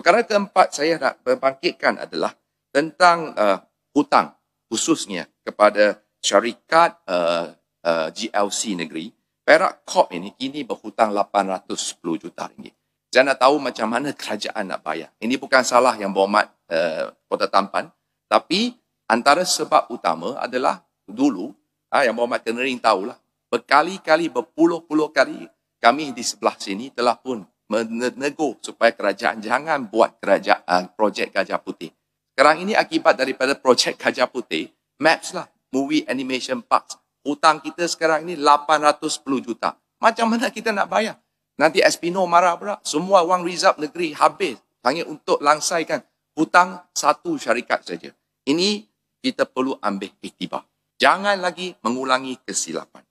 Perkara keempat saya nak membangkitkan adalah tentang uh, hutang khususnya kepada syarikat uh, uh, GLC negeri. Perak Corp ini ini berhutang 810 juta ringgit. Saya nak tahu macam mana kerajaan nak bayar. Ini bukan salah yang berhormat uh, Kota Tampan. Tapi antara sebab utama adalah dulu, uh, yang berhormat Kenering tahulah, berkali-kali, berpuluh-puluh kali kami di sebelah sini telah pun meneguh supaya kerajaan jangan buat kerajaan uh, projek Gajah Putih. Sekarang ini akibat daripada projek Gajah Putih, maps lah, movie animation parks, hutang kita sekarang ini 810 juta. Macam mana kita nak bayar? Nanti Espino marah pula, semua wang rizab negeri habis. Hanya untuk langsaikan hutang satu syarikat saja. Ini kita perlu ambil iktibar. Jangan lagi mengulangi kesilapan.